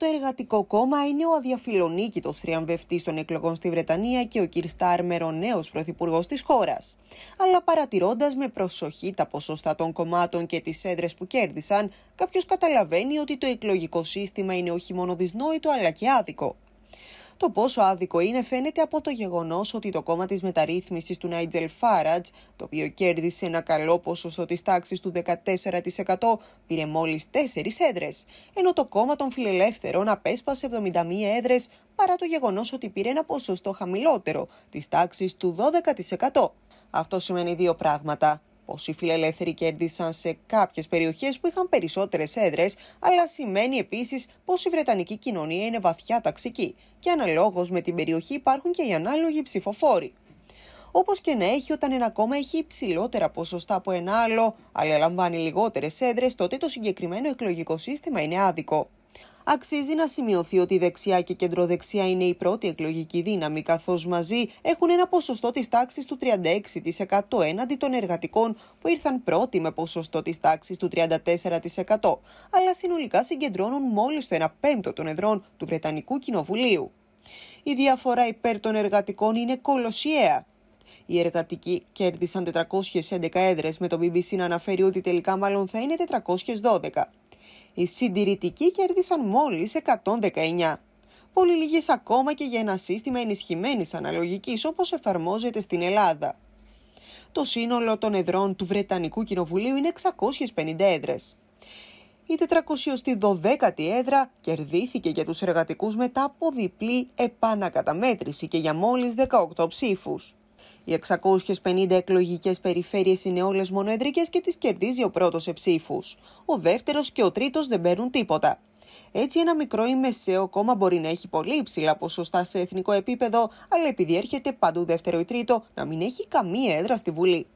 Το Εργατικό Κόμμα είναι ο αδιαφιλονίκητος θριαμβευτής των εκλογών στη Βρετανία και ο κ. Στάρμερ ο νέος πρωθυπουργός της χώρας. Αλλά παρατηρώντας με προσοχή τα ποσοστά των κομμάτων και τις έδρες που κέρδισαν, κάποιος καταλαβαίνει ότι το εκλογικό σύστημα είναι όχι μόνο δυσνόητο αλλά και άδικο. Το πόσο άδικο είναι φαίνεται από το γεγονός ότι το κόμμα της μεταρρύθμισης του Νάιτζελ Φάρατζ, το οποίο κέρδισε ένα καλό ποσοστό της τάξης του 14%, πήρε μόλις 4 έδρες, ενώ το κόμμα των φιλελεύθερων απέσπασε 71 έδρες παρά το γεγονός ότι πήρε ένα ποσοστό χαμηλότερο, της τάξης του 12%. Αυτό σημαίνει δύο πράγματα. Όσοι οι φιλελεύθεροι κέρδισαν σε κάποιες περιοχές που είχαν περισσότερες έδρες, αλλά σημαίνει επίσης πως η Βρετανική κοινωνία είναι βαθιά ταξική και αναλόγως με την περιοχή υπάρχουν και οι ανάλογοι ψηφοφόροι. Όπως και να έχει, όταν ένα κόμμα έχει υψηλότερα ποσοστά από ένα άλλο, αλλά λαμβάνει λιγότερες έδρες, τότε το συγκεκριμένο εκλογικό σύστημα είναι άδικο. Αξίζει να σημειωθεί ότι η δεξιά και η κεντροδεξιά είναι η πρώτη εκλογική δύναμη, καθώς μαζί έχουν ένα ποσοστό της τάξης του 36% έναντι των εργατικών που ήρθαν πρώτοι με ποσοστό της τάξης του 34%, αλλά συνολικά συγκεντρώνουν μόλις το 1 πέμπτο των εδρών του Βρετανικού Κοινοβουλίου. Η διαφορά υπέρ των εργατικών είναι κολοσιαία. Οι εργατικοί κέρδισαν 411 έδρες με το BBC να αναφέρει ότι τελικά μάλλον θα είναι 412. Οι συντηρητικοί κέρδισαν μόλις 119. Πολύ λίγες ακόμα και για ένα σύστημα ενισχυμένης αναλογικής όπως εφαρμόζεται στην Ελλάδα. Το σύνολο των εδρών του Βρετανικού Κοινοβουλίου είναι 650 έδρες. Η 412η έδρα κερδίθηκε για τους εργατικούς μετά από διπλή επανακαταμέτρηση και για μόλις 18 ψήφους. Οι 650 εκλογικές περιφέρειες είναι όλες μονοεδρικές και τις κερδίζει ο πρώτος σε ψήφους. Ο δεύτερος και ο τρίτος δεν παίρνουν τίποτα. Έτσι, ένα μικρό ή μεσαίο κόμμα μπορεί να έχει πολύ υψηλά ποσοστά σε εθνικό επίπεδο, αλλά επειδή έρχεται παντού δεύτερο ή τρίτο, να μην έχει καμία έδρα στη Βουλή.